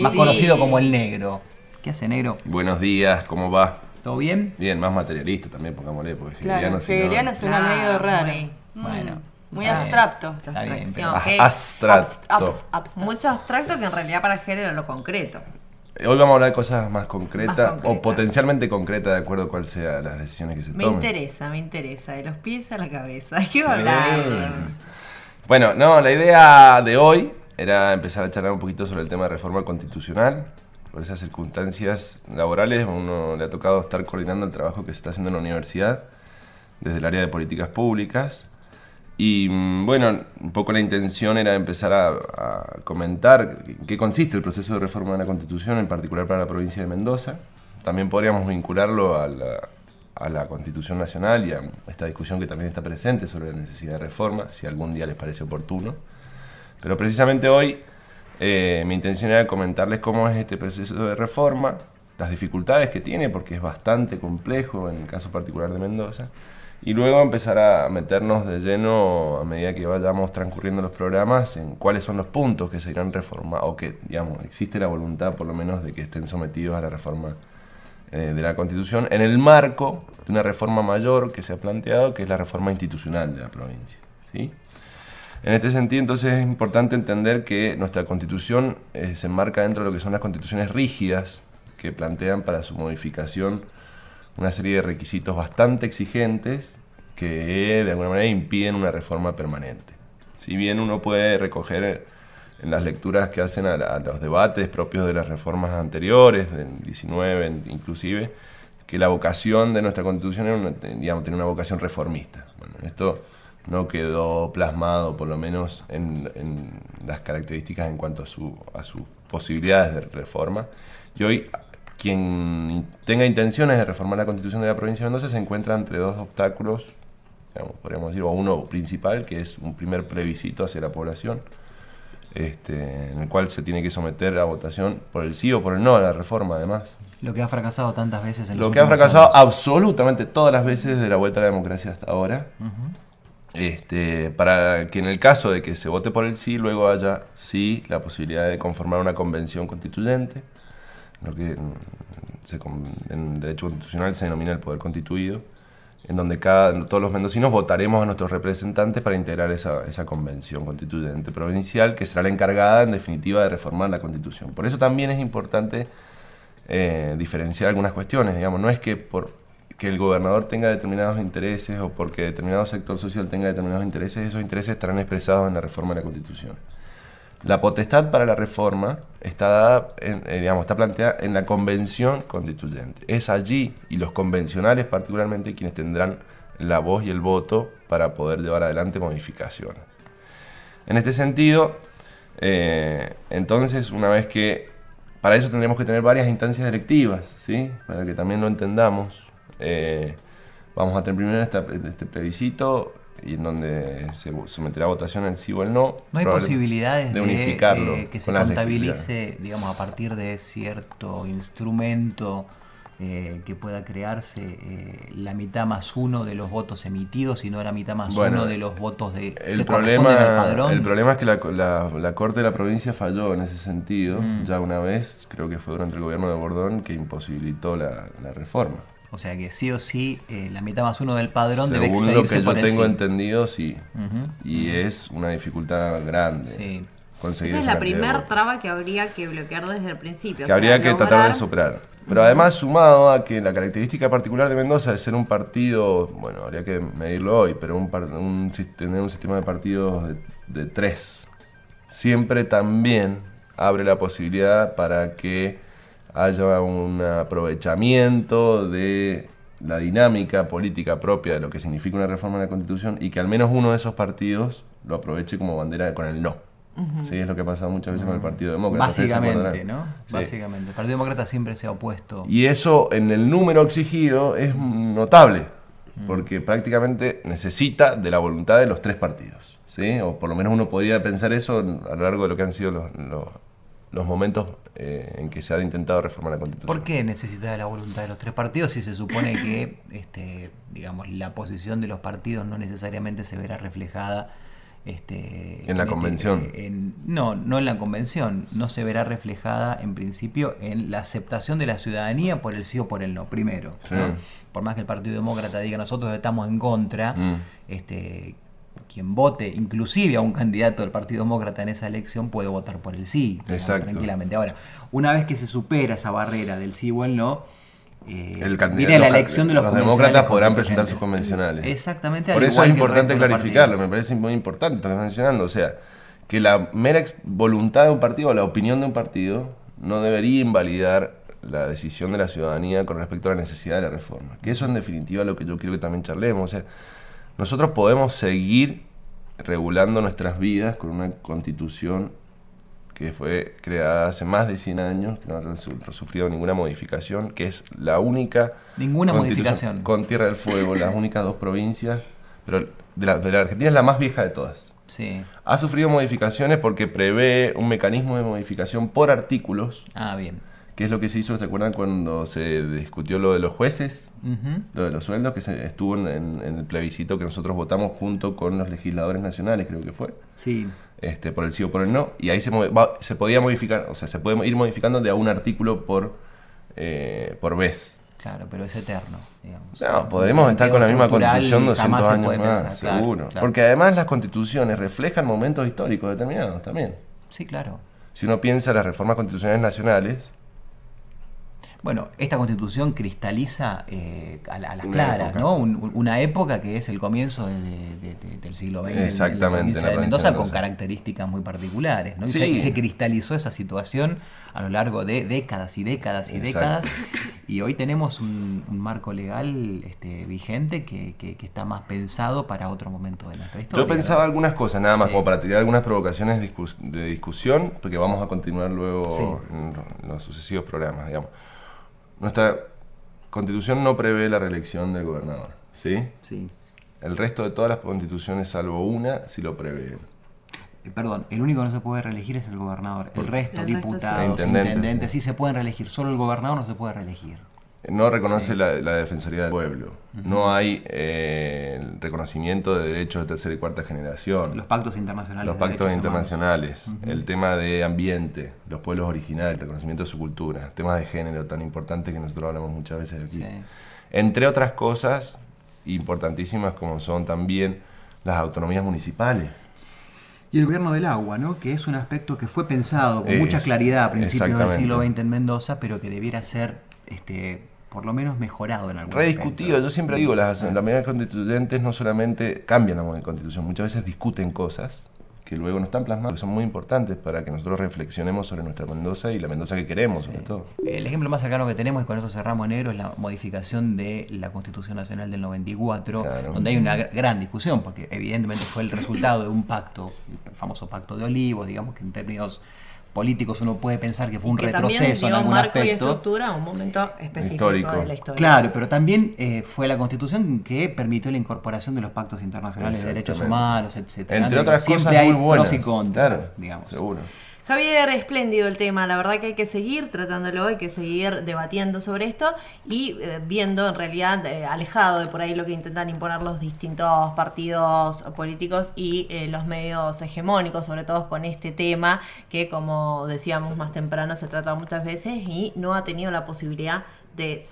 Más conocido como el negro. ¿Qué hace negro? Buenos días, ¿cómo va? ¿Todo bien? Bien, más materialista también, pongámosle, porque claro, es un amigo raro. Mm, bueno. Muy abstracto. abstracto. Mucho abstracto que en realidad para género era lo concreto. Hoy vamos a hablar de cosas más concretas o potencialmente concretas de acuerdo a cuáles sean las decisiones que se tomen. Me interesa, me interesa. De los pies a la cabeza. ¿Qué va a hablar? Bueno, no, la idea de hoy era empezar a charlar un poquito sobre el tema de reforma constitucional. Por esas circunstancias laborales, uno le ha tocado estar coordinando el trabajo que se está haciendo en la universidad, desde el área de políticas públicas. Y mm, bueno, un poco la intención era empezar a, comentar qué consiste el proceso de reforma de la Constitución, en particular para la provincia de Mendoza. También podríamos vincularlo a la Constitución Nacional y a esta discusión que también está presente sobre la necesidad de reforma, si algún día les parece oportuno. Pero precisamente hoy eh, mi intención era comentarles cómo es este proceso de reforma, las dificultades que tiene, porque es bastante complejo en el caso particular de Mendoza, y luego empezar a meternos de lleno a medida que vayamos transcurriendo los programas en cuáles son los puntos que se irán reformando, o que, digamos, existe la voluntad por lo menos de que estén sometidos a la reforma eh, de la Constitución en el marco de una reforma mayor que se ha planteado, que es la reforma institucional de la provincia. ¿sí? En este sentido, entonces, es importante entender que nuestra constitución eh, se enmarca dentro de lo que son las constituciones rígidas, que plantean para su modificación una serie de requisitos bastante exigentes que de alguna manera impiden una reforma permanente. Si bien uno puede recoger en las lecturas que hacen a, los debates propios de las reformas anteriores, del 19 inclusive, que la vocación de nuestra constitución era digamos, tenía una vocación reformista. Bueno, esto no quedó plasmado, por lo menos en, las características en cuanto a, sus posibilidades de reforma. Y hoy quien tenga intenciones de reformar la constitución de la provincia de Mendoza se encuentra entre dos obstáculos, digamos, podríamos decir, o uno principal, que es un primer plebiscito hacia la población, este, en el cual se tiene que someter a votación por el sí o por el no a la reforma, además. Lo que ha fracasado tantas veces en Lo que ha fracasado absolutamente todas las veces de la vuelta a la democracia hasta ahora. Este, para que en el caso de que se vote por el sí, luego haya sí la posibilidad de conformar una convención constituyente, lo que mm, en, derecho constitucional se denomina el poder constituido, en donde cada, todos los mendocinos votaremos a nuestros representantes para integrar esa, convención constituyente provincial, que será la encargada en definitiva de reformar la constitución. Por eso también es importante eh, diferenciar algunas cuestiones, digamos, no es que por que el gobernador tenga determinados intereses o porque determinado sector social tenga determinados intereses, esos intereses estarán expresados en la reforma de la Constitución. La potestad para la reforma está dada, eh, digamos, está planteada en la convención constituyente. Es allí y los convencionales particularmente quienes tendrán la voz y el voto para poder llevar adelante modificaciones. En este sentido, eh, entonces, una vez que para eso tendremos que tener varias instancias electivas... ¿sí? Para que también lo entendamos. Eh, vamos a tener primero este, este plebiscito y en donde se someterá a votación el sí o el no. ¿No hay posibilidades de, unificarlo eh, que se contabilice, digamos, a partir de cierto instrumento eh, que pueda crearse eh, la mitad más uno de los votos emitidos y no la mitad más uno de los votos de el problema padrón? El problema es que la, Corte de la Provincia falló en ese sentido, mm. ya una vez, creo que fue durante el gobierno de Bordón, que imposibilitó la reforma. O sea que sí o sí, eh, la mitad más uno del padrón Según debe expedirse lo que yo tengo entendido, sí. Y es una dificultad grande. Sí. Conseguir Esa es la primera traba que habría que bloquear desde el principio. Que habría que tratar de superar. Pero además, sumado a que la característica particular de Mendoza es ser un partido, bueno, habría que medirlo hoy, pero un, tener un sistema de partidos de tres, siempre también abre la posibilidad para que haya un aprovechamiento de la dinámica política propia de lo que significa una reforma de la Constitución y que al menos uno de esos partidos lo aproveche como bandera con el no. es lo que ha pasado muchas veces con el Partido Demócrata. Básicamente, ¿no? Básicamente. El Partido Demócrata siempre se ha opuesto. Y eso en el número exigido es notable, mm. porque prácticamente necesita de la voluntad de los tres partidos. ¿sí? O por lo menos uno podría pensar eso a lo largo de lo que han sido los los momentos eh, en que se ha intentado reformar la Constitución. ¿Por qué necesita la voluntad de los tres partidos si se supone que este, digamos, la posición de los partidos no necesariamente se verá reflejada? Este, en la este, convención. no, no en la convención. No se verá reflejada en principio en la aceptación de la ciudadanía por el sí o por el no, primero. Por más que el Partido Demócrata diga nosotros estamos en contra, mm. este, quien vote, inclusive a un candidato del Partido Demócrata en esa elección, puede votar por el sí, tranquilamente. Ahora, una vez que se supera esa barrera del sí o el no, eh, el la elección de los, demócratas podrán presentar sus convencionales. Exactamente. Por eso es importante clarificarlo, me parece muy importante lo que estás mencionando. O sea, que la mera voluntad de un partido la opinión de un partido no debería invalidar la decisión de la ciudadanía con respecto a la necesidad de la reforma. Que eso en definitiva es lo que yo quiero que también charlemos. Nosotros podemos seguir regulando nuestras vidas con una constitución que fue creada hace más de 100 años, que no ha sufrido ninguna modificación, que es la única... Ninguna modificación. Con Tierra del Fuego, las únicas dos provincias, pero de la, de la, Argentina es la más vieja de todas. Sí. Ha sufrido modificaciones porque prevé un mecanismo de modificación por artículos. Ah, bien que es lo que se hizo, ¿se acuerdan cuando se discutió lo de los jueces, lo de los sueldos, que estuvo en, el plebiscito que nosotros votamos junto con los legisladores nacionales, creo que fue? Sí. Este, por el sí o por el no, y ahí se, se podía modificar, o sea, se puede ir modificando de a un artículo por, eh, por vez. Claro, pero es eterno, digamos. No, podremos estar con la misma constitución 200 años más, seguro. Porque además las constituciones reflejan momentos históricos determinados también. Sí, claro. Si uno piensa las reformas constitucionales nacionales, bueno, esta constitución cristaliza eh, a, a, las claras, ¿no? una época que es el comienzo del siglo XX. Exactamente. La de Mendoza, con características muy particulares, ¿no? Y, se, cristalizó esa situación a lo largo de décadas y décadas y décadas. Y hoy tenemos un, marco legal este, vigente que, está más pensado para otro momento de nuestra historia. Yo pensaba algunas cosas, nada más, como para tirar algunas provocaciones de discusión, porque vamos a continuar luego en los sucesivos programas, digamos nuestra constitución no prevé la reelección del gobernador, ¿sí? Sí. El resto de todas las constituciones, salvo una, sí lo prevé. Eh, perdón, el único que no se puede reelegir es el gobernador. El resto, diputados, intendentes, sí se pueden reelegir. Solo el gobernador no se puede reelegir no reconoce la, Defensoría del Pueblo. No hay eh, reconocimiento de derechos de tercera y cuarta generación. Los pactos internacionales. Los pactos internacionales. El tema de ambiente, los pueblos originarios, el reconocimiento de su cultura, temas de género tan importantes que nosotros hablamos muchas veces aquí. Entre otras cosas importantísimas como son también las autonomías municipales. Y el gobierno del agua, ¿no? que es un aspecto que fue pensado con mucha claridad a principios del siglo XX en Mendoza, pero que debiera ser este, por lo menos mejorado en algún Rediscutido, yo siempre digo, las medidas constituyentes no solamente cambian la constitución, muchas veces discuten cosas que luego no están plasmadas, que son muy importantes para que nosotros reflexionemos sobre nuestra Mendoza y la Mendoza que queremos, sobre todo. El ejemplo más cercano que tenemos, y con eso cerramos enero, es la modificación de la Constitución Nacional del 94, donde hay una gran discusión, porque evidentemente fue el resultado de un pacto, el famoso pacto de olivos, digamos que en términos políticos uno puede pensar que fue un retroceso en algún aspecto. Y estructura un momento específico Histórico. de la historia. Claro, pero también eh, fue la Constitución que permitió la incorporación de los pactos internacionales de derechos humanos, etc. Entre otras cosas muy buenas. Pros y contras, digamos. Seguro. Javier, espléndido el tema. La verdad que hay que seguir tratándolo, hay que seguir debatiendo sobre esto y eh, viendo en realidad eh, alejado de por ahí lo que intentan imponer los distintos partidos políticos y eh, los medios hegemónicos, sobre todo con este tema que, como decíamos más temprano, se trata muchas veces y no ha tenido la posibilidad de